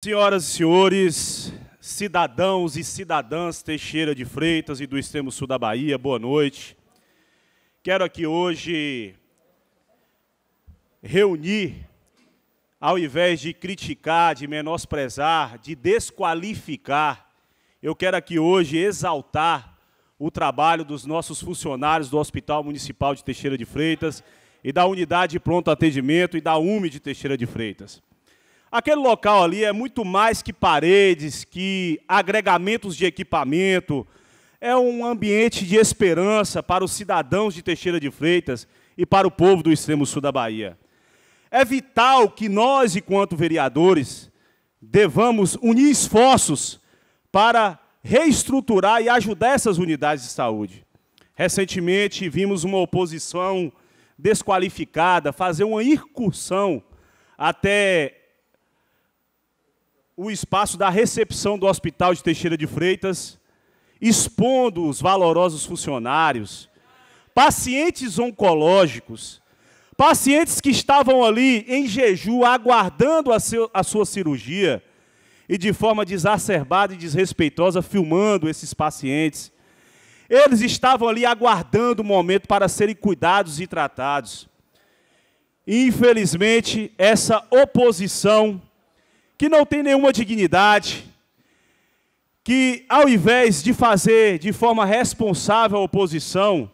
Senhoras e senhores, cidadãos e cidadãs Teixeira de Freitas e do extremo sul da Bahia, boa noite. Quero aqui hoje reunir, ao invés de criticar, de menosprezar, de desqualificar, eu quero aqui hoje exaltar o trabalho dos nossos funcionários do Hospital Municipal de Teixeira de Freitas e da Unidade de Pronto Atendimento e da UME de Teixeira de Freitas. Aquele local ali é muito mais que paredes, que agregamentos de equipamento, é um ambiente de esperança para os cidadãos de Teixeira de Freitas e para o povo do extremo sul da Bahia. É vital que nós, enquanto vereadores, devamos unir esforços para reestruturar e ajudar essas unidades de saúde. Recentemente, vimos uma oposição desqualificada fazer uma incursão até o espaço da recepção do Hospital de Teixeira de Freitas, expondo os valorosos funcionários, pacientes oncológicos, pacientes que estavam ali em jejum, aguardando a, seu, a sua cirurgia, e de forma desacerbada e desrespeitosa, filmando esses pacientes. Eles estavam ali aguardando o momento para serem cuidados e tratados. Infelizmente, essa oposição que não tem nenhuma dignidade, que ao invés de fazer de forma responsável a oposição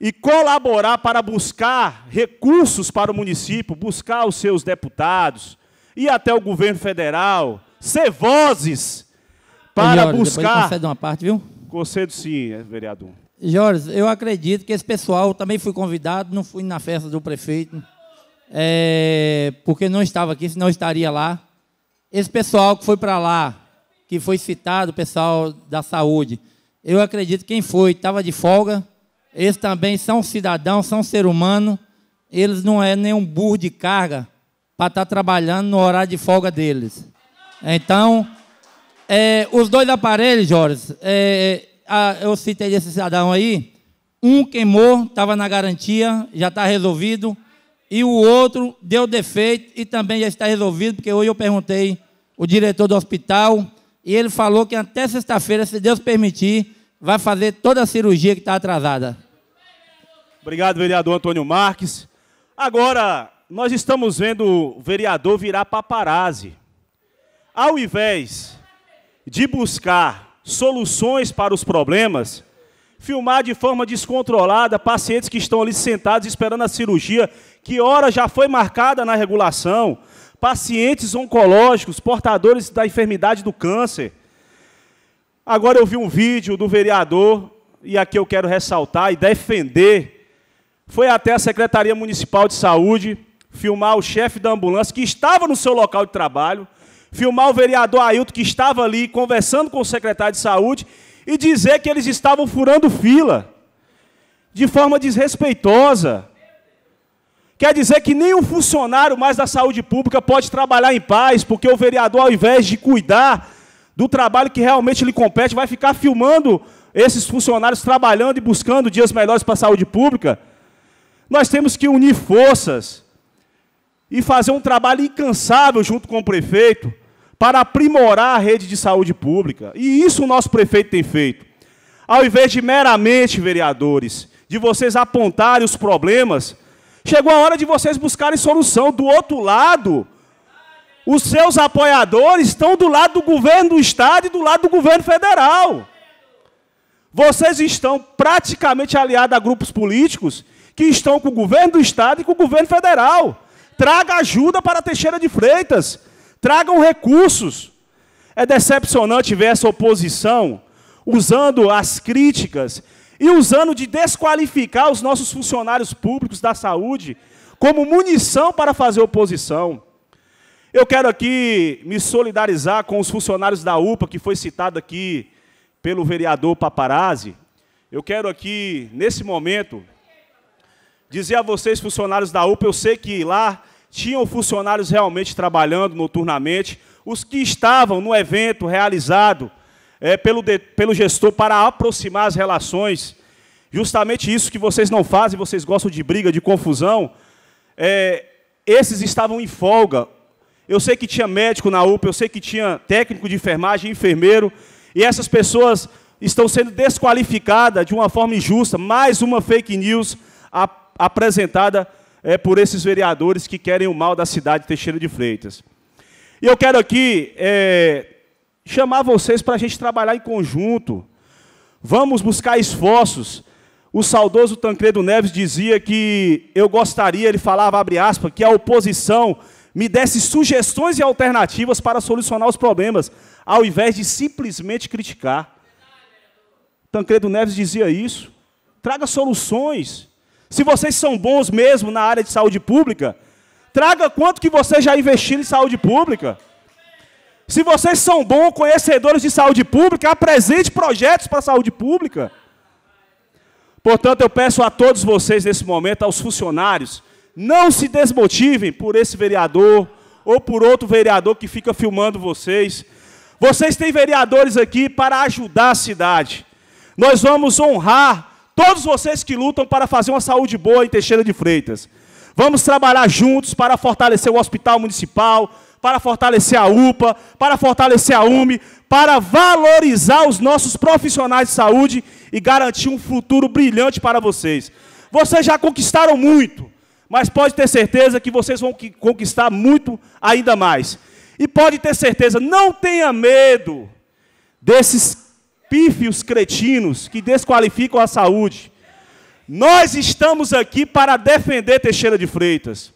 e colaborar para buscar recursos para o município, buscar os seus deputados e até o governo federal, ser vozes para Jorge, buscar. Concedo uma parte, viu? Concedo sim, é, vereador. Jorge, eu acredito que esse pessoal também fui convidado, não fui na festa do prefeito é, porque não estava aqui, senão estaria lá. Esse pessoal que foi para lá, que foi citado, o pessoal da saúde, eu acredito que quem foi estava de folga. Eles também são cidadãos, são ser humano. Eles não é nenhum burro de carga para estar tá trabalhando no horário de folga deles. Então, é, os dois aparelhos, Jorge, é, é, a, eu citei esse cidadão aí. Um queimou, estava na garantia, já está resolvido e o outro deu defeito e também já está resolvido, porque hoje eu perguntei o diretor do hospital e ele falou que até sexta-feira, se Deus permitir, vai fazer toda a cirurgia que está atrasada. Obrigado, vereador Antônio Marques. Agora, nós estamos vendo o vereador virar paparazzi. Ao invés de buscar soluções para os problemas, filmar de forma descontrolada pacientes que estão ali sentados esperando a cirurgia, que hora já foi marcada na regulação, pacientes oncológicos, portadores da enfermidade do câncer. Agora eu vi um vídeo do vereador, e aqui eu quero ressaltar e defender. Foi até a Secretaria Municipal de Saúde filmar o chefe da ambulância que estava no seu local de trabalho, filmar o vereador Ailton que estava ali conversando com o secretário de Saúde e dizer que eles estavam furando fila de forma desrespeitosa. Quer dizer que nenhum funcionário mais da saúde pública pode trabalhar em paz, porque o vereador, ao invés de cuidar do trabalho que realmente lhe compete, vai ficar filmando esses funcionários trabalhando e buscando dias melhores para a saúde pública. Nós temos que unir forças e fazer um trabalho incansável junto com o prefeito para aprimorar a rede de saúde pública. E isso o nosso prefeito tem feito. Ao invés de meramente, vereadores, de vocês apontarem os problemas, chegou a hora de vocês buscarem solução. Do outro lado, os seus apoiadores estão do lado do governo do Estado e do lado do governo federal. Vocês estão praticamente aliados a grupos políticos que estão com o governo do Estado e com o governo federal. Traga ajuda para a Teixeira de Freitas. Tragam recursos. É decepcionante ver essa oposição usando as críticas e usando de desqualificar os nossos funcionários públicos da saúde como munição para fazer oposição. Eu quero aqui me solidarizar com os funcionários da UPA, que foi citado aqui pelo vereador Paparazzi. Eu quero aqui, nesse momento, dizer a vocês, funcionários da UPA, eu sei que lá tinham funcionários realmente trabalhando noturnamente, os que estavam no evento realizado é, pelo, de, pelo gestor para aproximar as relações, justamente isso que vocês não fazem, vocês gostam de briga, de confusão, é, esses estavam em folga. Eu sei que tinha médico na UPA, eu sei que tinha técnico de enfermagem, enfermeiro, e essas pessoas estão sendo desqualificadas de uma forma injusta, mais uma fake news apresentada é, por esses vereadores que querem o mal da cidade de Teixeira de Freitas. E eu quero aqui é, chamar vocês para a gente trabalhar em conjunto. Vamos buscar esforços. O saudoso Tancredo Neves dizia que eu gostaria, ele falava, abre aspas, que a oposição me desse sugestões e alternativas para solucionar os problemas, ao invés de simplesmente criticar. Tancredo Neves dizia isso. Traga soluções. Se vocês são bons mesmo na área de saúde pública, traga quanto que vocês já investiram em saúde pública. Se vocês são bons conhecedores de saúde pública, apresente projetos para a saúde pública. Portanto, eu peço a todos vocês nesse momento, aos funcionários, não se desmotivem por esse vereador ou por outro vereador que fica filmando vocês. Vocês têm vereadores aqui para ajudar a cidade. Nós vamos honrar Todos vocês que lutam para fazer uma saúde boa em Teixeira de Freitas. Vamos trabalhar juntos para fortalecer o hospital municipal, para fortalecer a UPA, para fortalecer a UME, para valorizar os nossos profissionais de saúde e garantir um futuro brilhante para vocês. Vocês já conquistaram muito, mas pode ter certeza que vocês vão conquistar muito ainda mais. E pode ter certeza, não tenha medo desses pífios cretinos que desqualificam a saúde. Nós estamos aqui para defender Teixeira de Freitas.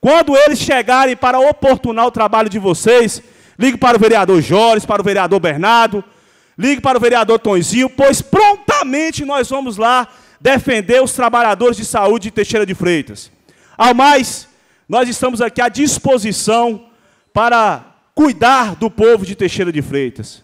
Quando eles chegarem para oportunar o trabalho de vocês, ligue para o vereador Jóris, para o vereador Bernardo, ligue para o vereador Tonzinho, pois prontamente nós vamos lá defender os trabalhadores de saúde de Teixeira de Freitas. Ao mais, nós estamos aqui à disposição para cuidar do povo de Teixeira de Freitas,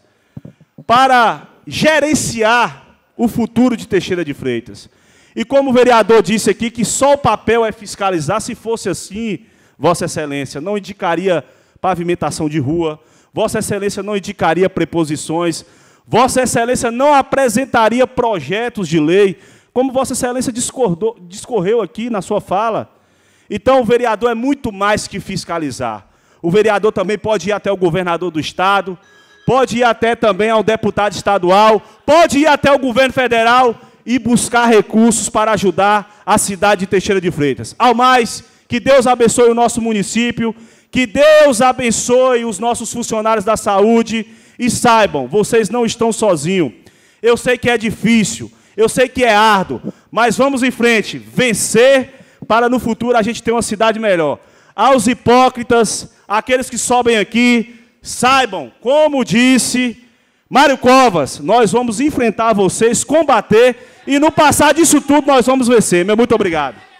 para gerenciar o futuro de Teixeira de Freitas. E como o vereador disse aqui, que só o papel é fiscalizar, se fosse assim, Vossa Excelência não indicaria pavimentação de rua, Vossa Excelência não indicaria preposições, Vossa Excelência não apresentaria projetos de lei, como Vossa Excelência discordou, discorreu aqui na sua fala. Então, o vereador é muito mais que fiscalizar. O vereador também pode ir até o governador do Estado, pode ir até também ao deputado estadual, pode ir até o governo federal e buscar recursos para ajudar a cidade de Teixeira de Freitas. Ao mais, que Deus abençoe o nosso município, que Deus abençoe os nossos funcionários da saúde e saibam, vocês não estão sozinhos. Eu sei que é difícil, eu sei que é árduo, mas vamos em frente, vencer para no futuro a gente ter uma cidade melhor. Aos hipócritas, aqueles que sobem aqui, Saibam, como disse Mário Covas, nós vamos enfrentar vocês, combater e no passar disso tudo nós vamos vencer. Meu muito obrigado.